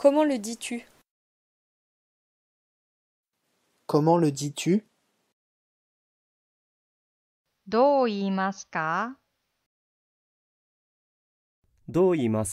Comment le dis-tu Comment le dis-tu Do